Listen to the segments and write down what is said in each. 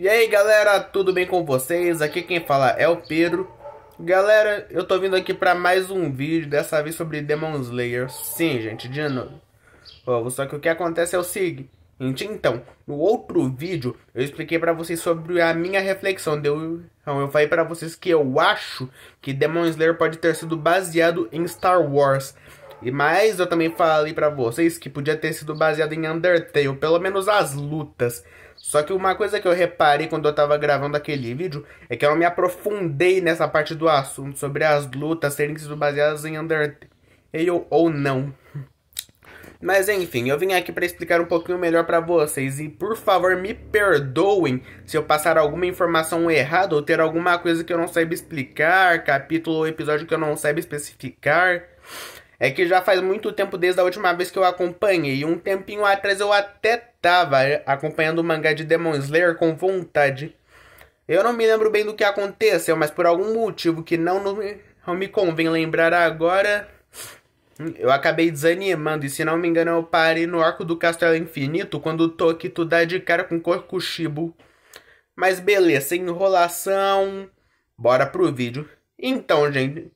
E aí galera, tudo bem com vocês? Aqui quem fala é o Pedro Galera, eu tô vindo aqui pra mais um vídeo, dessa vez sobre Demon Slayer Sim gente, de novo oh, Só que o que acontece é o seguinte, então No outro vídeo eu expliquei pra vocês sobre a minha reflexão Deu... Então, eu falei pra vocês que eu acho que Demon Slayer pode ter sido baseado em Star Wars e mais eu também falei para vocês que podia ter sido baseado em Undertale, pelo menos as lutas. Só que uma coisa que eu reparei quando eu tava gravando aquele vídeo é que eu não me aprofundei nessa parte do assunto sobre as lutas serem sido baseadas em Undertale ou não. Mas enfim, eu vim aqui para explicar um pouquinho melhor para vocês e por favor me perdoem se eu passar alguma informação errada ou ter alguma coisa que eu não saiba explicar, capítulo ou episódio que eu não saiba especificar. É que já faz muito tempo desde a última vez que eu acompanhei. Um tempinho atrás eu até tava acompanhando o mangá de Demon Slayer com vontade. Eu não me lembro bem do que aconteceu, mas por algum motivo que não, não me convém lembrar agora, eu acabei desanimando. E se não me engano, eu parei no arco do Castelo Infinito quando o Tokito dá de cara com Kokushibo. Mas beleza, sem enrolação, bora pro vídeo. Então, gente,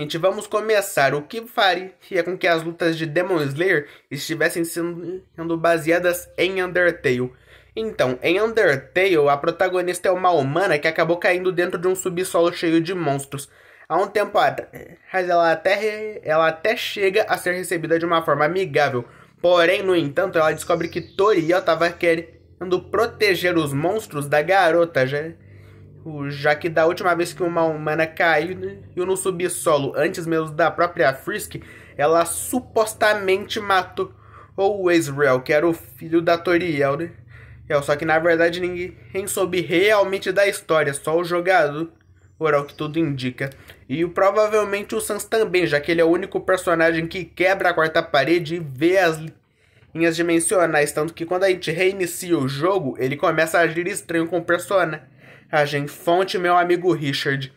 gente, vamos começar. O que faria com que as lutas de Demon Slayer estivessem sendo baseadas em Undertale? Então, em Undertale, a protagonista é uma humana que acabou caindo dentro de um subsolo cheio de monstros. Há um tempo atrás, ela até, ela até chega a ser recebida de uma forma amigável. Porém, no entanto, ela descobre que Toriel estava querendo proteger os monstros da garota, já já que da última vez que uma humana caiu né, e eu não subi solo, antes mesmo da própria Frisk, ela supostamente matou o Israel, que era o filho da Toriel, né? É, só que na verdade ninguém soube realmente da história, só o jogador, oral que tudo indica. E provavelmente o Sans também, já que ele é o único personagem que quebra a quarta parede e vê as linhas dimensionais. Tanto que quando a gente reinicia o jogo, ele começa a agir estranho com o personagem fonte meu amigo Richard.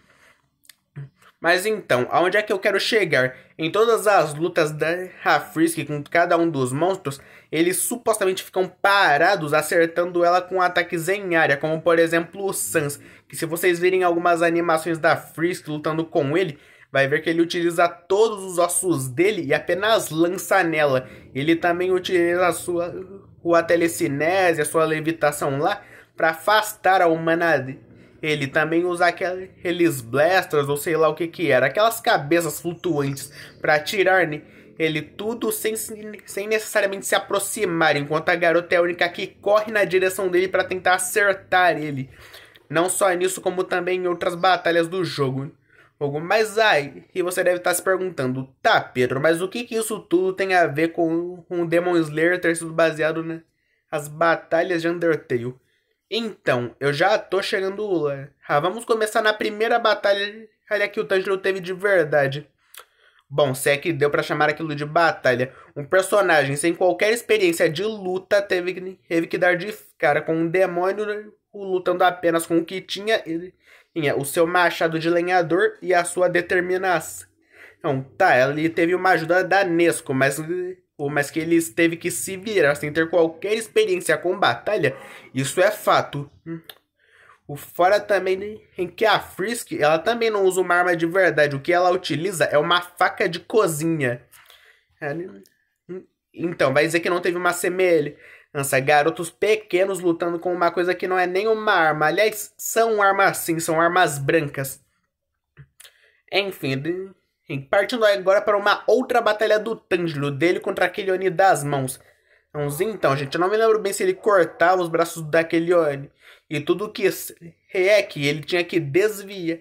Mas então, aonde é que eu quero chegar? Em todas as lutas da Rafrisk com cada um dos monstros, eles supostamente ficam parados acertando ela com ataques em área, como por exemplo o Sans, que se vocês virem algumas animações da Frisk lutando com ele, vai ver que ele utiliza todos os ossos dele e apenas lança nela. Ele também utiliza a sua, a sua telecinese, a sua levitação lá, para afastar a humanidade. Ele também usa aqueles blasters ou sei lá o que que era, aquelas cabeças flutuantes para atirar né? ele tudo sem, sem necessariamente se aproximar, enquanto a garota é a única que corre na direção dele para tentar acertar ele. Não só nisso, como também em outras batalhas do jogo. Mas ai, e você deve estar tá se perguntando, tá Pedro, mas o que, que isso tudo tem a ver com um Demon Slayer ter sido baseado nas né? batalhas de Undertale? Então, eu já tô chegando lá. Ah, vamos começar na primeira batalha Olha que o Tanjiro teve de verdade. Bom, se é que deu para chamar aquilo de batalha. Um personagem sem qualquer experiência de luta teve, teve que dar de cara com um demônio lutando apenas com o que tinha, tinha o seu machado de lenhador e a sua determinação. Então, tá, ele teve uma ajuda da Nesco, mas mas que ele teve que se virar sem ter qualquer experiência com batalha, isso é fato. Hum. O fora também em que a Frisk, ela também não usa uma arma de verdade, o que ela utiliza é uma faca de cozinha. É, hum, hum. Então, vai dizer que não teve uma semelhança. Garotos pequenos lutando com uma coisa que não é nem uma arma. Aliás, são armas sim, são armas brancas. Enfim, e partindo agora para uma outra batalha do Tanjiro, dele contra aquele Oni das mãos. Então, gente, eu não me lembro bem se ele cortava os braços daquele Oni. E tudo que é que ele tinha que desviar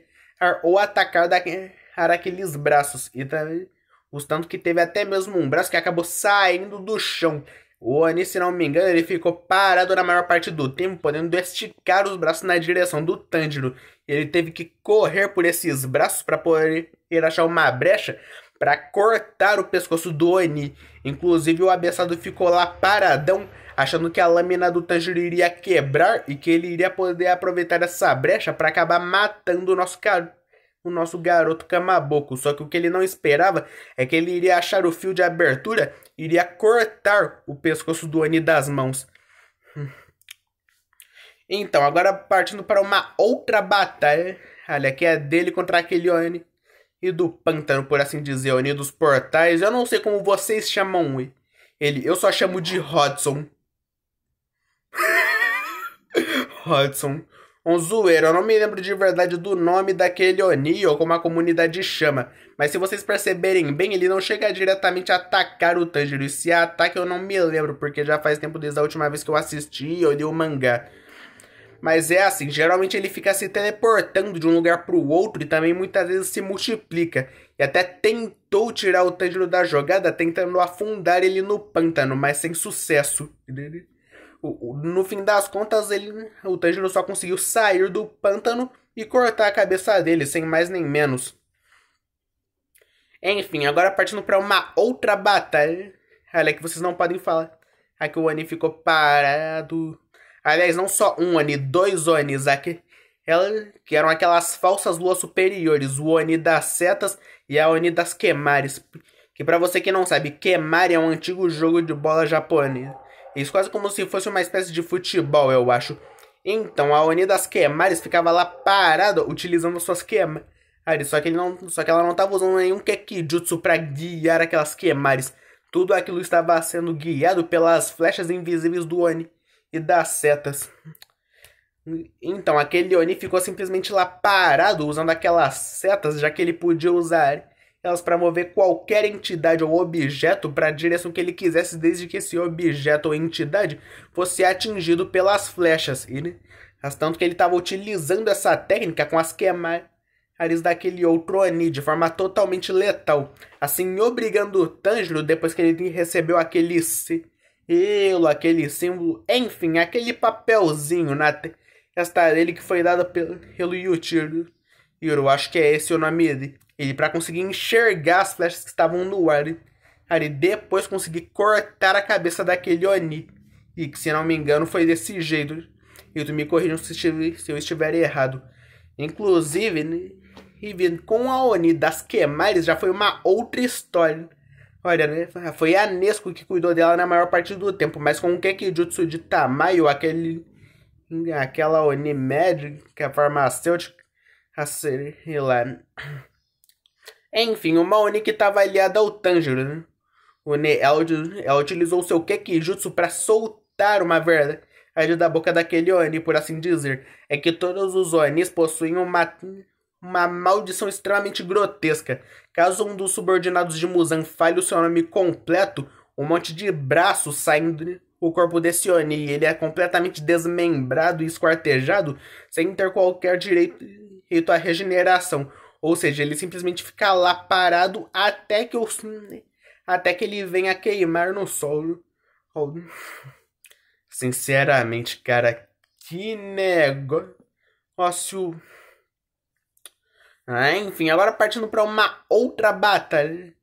ou atacar daquele, aqueles braços. E também, tá, os tanto que teve até mesmo um braço que acabou saindo do chão. O Oni, se não me engano, ele ficou parado na maior parte do tempo, podendo esticar os braços na direção do Tanjiro. Ele teve que correr por esses braços para poder ele achar uma brecha para cortar o pescoço do Oni. Inclusive, o abençoado ficou lá paradão, achando que a lâmina do Tanjiro iria quebrar e que ele iria poder aproveitar essa brecha para acabar matando o nosso cara o nosso garoto Camaboco. Só que o que ele não esperava é que ele iria achar o fio de abertura e iria cortar o pescoço do Oni das mãos. Então, agora partindo para uma outra batalha. Olha, que é dele contra aquele Oni e do pântano, por assim dizer, unido dos portais. Eu não sei como vocês chamam ele. Eu só chamo de Hodson. Hodson. Um zoeiro, eu não me lembro de verdade do nome daquele Oni, ou como a comunidade chama. Mas se vocês perceberem bem, ele não chega diretamente a atacar o Tanjiro. E se ataca, eu não me lembro, porque já faz tempo desde a última vez que eu assisti e li o mangá. Mas é assim, geralmente ele fica se teleportando de um lugar para o outro e também muitas vezes se multiplica. E até tentou tirar o Tanjiro da jogada tentando afundar ele no pântano, mas sem sucesso. No fim das contas, ele, o Tanjiro só conseguiu sair do pântano e cortar a cabeça dele, sem mais nem menos. Enfim, agora partindo para uma outra batalha. Olha que vocês não podem falar. Aqui o Annie ficou parado. Aliás, não só um Oni, dois Onis aqui. Ela, que eram aquelas falsas luas superiores, o Oni das setas e a Oni das Kemaris. Que para você que não sabe, Kemari é um antigo jogo de bola japonês. Isso quase como se fosse uma espécie de futebol, eu acho. Então, a Oni das Kemaris ficava lá parada utilizando suas Kemaris. Só que, ele não, só que ela não estava usando nenhum Kekijutsu para guiar aquelas Kemaris. Tudo aquilo estava sendo guiado pelas flechas invisíveis do Oni e das setas. Então, aquele Oni ficou simplesmente lá parado usando aquelas setas, já que ele podia usar elas para mover qualquer entidade ou objeto para a direção que ele quisesse, desde que esse objeto ou entidade fosse atingido pelas flechas. E, né, tanto que ele estava utilizando essa técnica com as queimares daquele outro Oni de forma totalmente letal, assim obrigando o Tanjiro, depois que ele recebeu aquele cabelo, aquele símbolo, enfim, aquele papelzinho na testa dele que foi dado pelo, pelo Yuchiro. Eu acho que é esse o nome dele. Ele para conseguir enxergar as flechas que estavam no ar. E depois conseguir cortar a cabeça daquele Oni. E que, se não me engano, foi desse jeito. E tu me corrija se, se eu estiver errado. Inclusive, né, com a Oni das Quemares já foi uma outra história. Olha, né? foi a Nesco que cuidou dela na maior parte do tempo, mas com o Kekijutsu de Tamayo, aquele, aquela Unimed, que é farmacêutica, sei lá. Enfim, uma Oni que estava aliada ao Tanjiro, né? O Ne, ela, ela utilizou seu Kekijutsu para soltar uma verdade da boca daquele Oni, por assim dizer. É que todos os Onis possuem uma, uma maldição extremamente grotesca. Caso um dos subordinados de Musan falhe o seu nome completo, um monte de braços saindo o corpo desse Oni e ele é completamente desmembrado e esquartejado sem ter qualquer direito à regeneração. Ou seja, ele simplesmente fica lá parado até que, eu, até que ele venha queimar no sol. Oh. Sinceramente, cara, que negócio ah, enfim, agora partindo para uma outra batalha.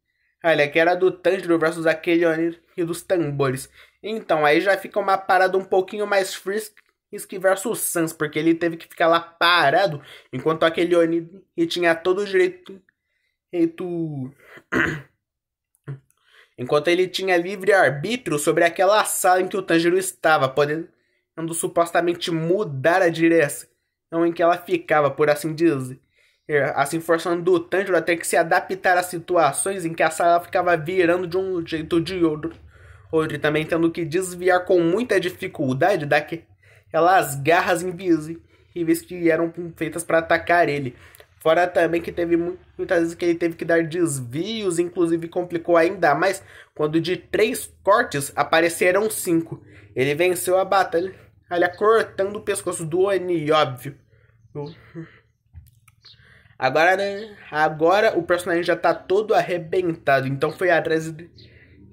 Olha, que era do Tanjiro versus aquele e dos tambores. Então, aí já fica uma parada um pouquinho mais frisca Risk versus Sans, porque ele teve que ficar lá parado, enquanto aquele Oni e tinha todo o direito. direito enquanto ele tinha livre arbítrio sobre aquela sala em que o Tanjiro estava, podendo supostamente mudar a direção em que ela ficava, por assim dizer. É, assim forçando o Tanjiro a ter que se adaptar a situações em que a sala ficava virando de um jeito ou de outro, outro também tendo que desviar com muita dificuldade daquelas garras invisíveis que eram feitas para atacar ele. Fora também que teve muitas vezes que ele teve que dar desvios, inclusive complicou ainda mais quando de três cortes apareceram cinco. Ele venceu a batalha, cortando o pescoço do Oni, óbvio. Agora, né? Agora o personagem já tá todo arrebentado, então foi atrás de...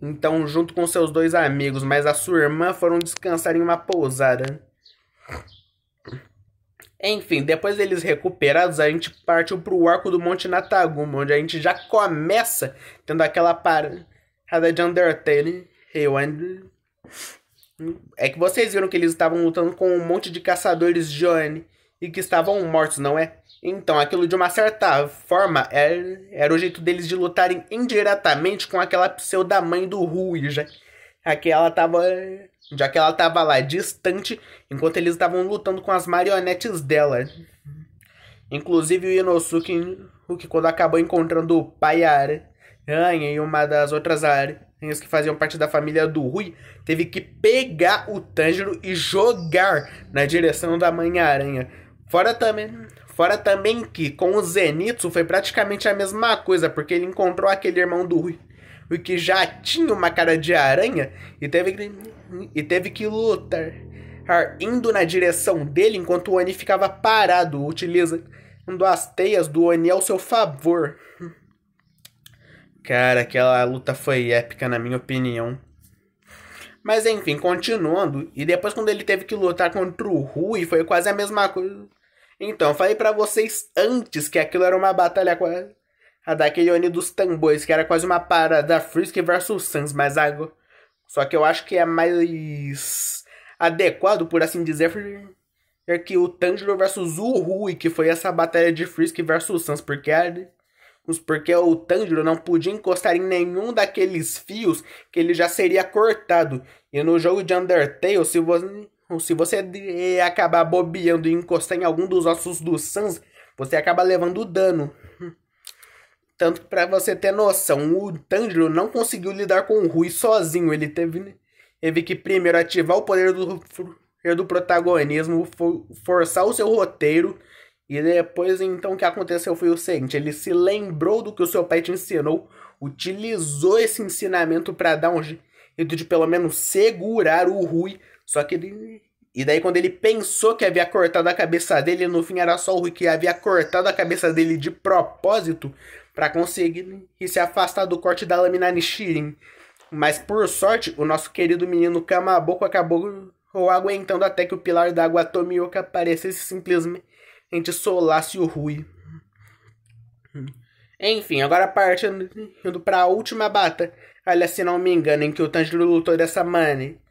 então junto com seus dois amigos, mas a sua irmã foram descansar em uma pousada. Enfim, depois deles recuperados, a gente partiu pro arco do Monte Nataguma, onde a gente já começa tendo aquela parada de Undertale. Eu ainda... É que vocês viram que eles estavam lutando com um monte de caçadores Johnny e que estavam mortos, não é? Então, aquilo de uma certa forma era, é, era o jeito deles de lutarem indiretamente com aquela pseuda mãe do Rui, já, já que ela tava. Já que ela tava lá distante, enquanto eles estavam lutando com as marionetes dela. Inclusive o Inosuke, o que quando acabou encontrando o pai Aranha e uma das outras aranhas que faziam parte da família do Rui, teve que pegar o Tanjiro e jogar na direção da mãe aranha. Fora também, Fora também que com o Zenitsu foi praticamente a mesma coisa, porque ele encontrou aquele irmão do Rui, o que já tinha uma cara de aranha e teve que, e teve que lutar ah, indo na direção dele enquanto o Oni ficava parado, utilizando as teias do Oni ao seu favor. Cara, aquela luta foi épica, na minha opinião. Mas enfim, continuando, e depois quando ele teve que lutar contra o Rui, foi quase a mesma coisa então, falei para vocês antes que aquilo era uma batalha com A daquele Oni dos tambores, que era quase uma parada Frisk versus Sans, mas água Só que eu acho que é mais adequado, por assim dizer, é que o Tanjiro versus o Rui, que foi essa batalha de Frisk versus Sans, porque a porque o Tanjiro não podia encostar em nenhum daqueles fios que ele já seria cortado. E no jogo de Undertale, se você então, se você acabar bobeando e encostar em algum dos ossos do Sans, você acaba levando dano. Tanto que pra você ter noção, o Tanjiro não conseguiu lidar com o Rui sozinho. Ele teve, teve que primeiro ativar o poder do, do protagonismo, forçar o seu roteiro. E depois, então, o que aconteceu foi o seguinte: ele se lembrou do que o seu pai te ensinou, utilizou esse ensinamento para dar um jeito de pelo menos segurar o Rui só que ele. E daí, quando ele pensou que havia cortado a cabeça dele, no fim era só o Rui que havia cortado a cabeça dele de propósito para conseguir se afastar do corte da lâmina Nishirin. Mas por sorte, o nosso querido menino Kamaboko acabou ou aguentando até que o pilar da água Tomioka aparecesse simplesmente solasse o Rui. Enfim, agora partindo para a última bata. Aliás, se não me engano, em que o Tanjiro lutou dessa maneira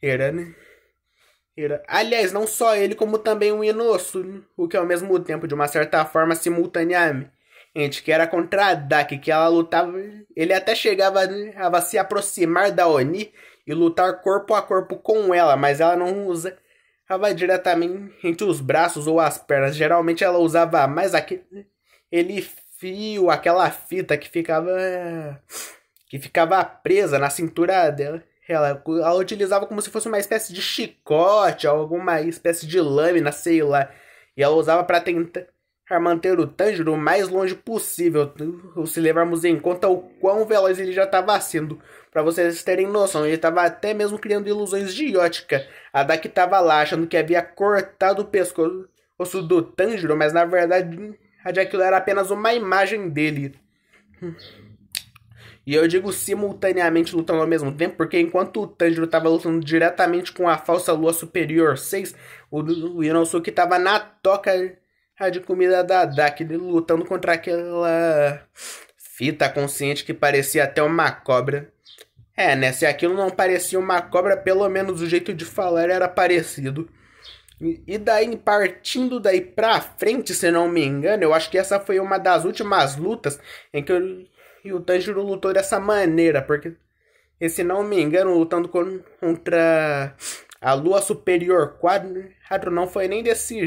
era, né? Era. Aliás, não só ele, como também o Inosso, né? o que ao mesmo tempo, de uma certa forma, simultaneamente, que era contra a Daki, que ela lutava. Ele até chegava né, a se aproximar da Oni e lutar corpo a corpo com ela, mas ela não usa. Ela vai diretamente entre os braços ou as pernas. Geralmente ela usava mais aquele né? fio, aquela fita que ficava. que ficava presa na cintura dela. Ela, ela utilizava como se fosse uma espécie de chicote, alguma espécie de lâmina, sei lá. E ela usava para tentar manter o Tanjiro o mais longe possível, se levarmos em conta o quão veloz ele já estava sendo. Para vocês terem noção, ele estava até mesmo criando ilusões de ótica. A Daki estava lá achando que havia cortado o pescoço do Tanjiro, mas na verdade aquilo era apenas uma imagem dele. E eu digo simultaneamente lutando ao mesmo tempo, porque enquanto o Tanjiro estava lutando diretamente com a falsa lua superior 6, o Inosuke estava na toca de comida da Dak, lutando contra aquela fita consciente que parecia até uma cobra. É, né? Se aquilo não parecia uma cobra, pelo menos o jeito de falar era parecido. E daí, partindo daí pra frente, se não me engano, eu acho que essa foi uma das últimas lutas em que eu e o Tanjiro lutou dessa maneira, porque, e, se não me engano, lutando contra a Lua Superior 4 não foi nem desse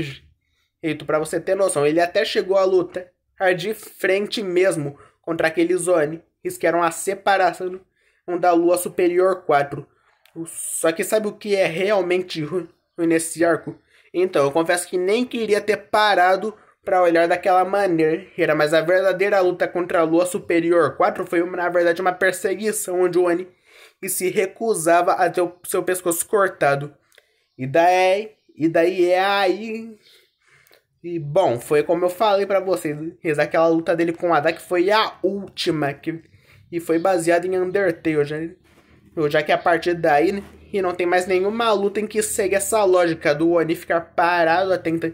jeito, pra você ter noção. Ele até chegou a luta de frente mesmo contra aquele Onis, que eram a separação da Lua Superior 4. Só que sabe o que é realmente ruim nesse arco? Então, eu confesso que nem queria ter parado para olhar daquela maneira, mas a verdadeira luta contra a Lua Superior 4 foi, na verdade, uma perseguição onde Oni se recusava a ter o seu pescoço cortado. E daí, e daí é aí. E bom, foi como eu falei para vocês, aquela luta dele com Adak foi a última que e foi baseada em Undertale, já, já que a partir daí e não tem mais nenhuma luta em que segue essa lógica do Oni ficar parado atenta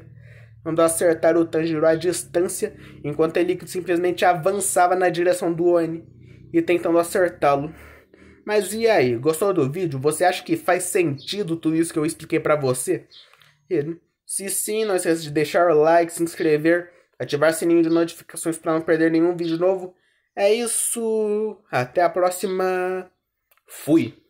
mandou acertar o Tanjiro à distância, enquanto ele simplesmente avançava na direção do Oni e tentando acertá-lo. Mas e aí, gostou do vídeo? Você acha que faz sentido tudo isso que eu expliquei para você? se sim, não esqueça de deixar o like, se inscrever, ativar o sininho de notificações para não perder nenhum vídeo novo. É isso, até a próxima. Fui.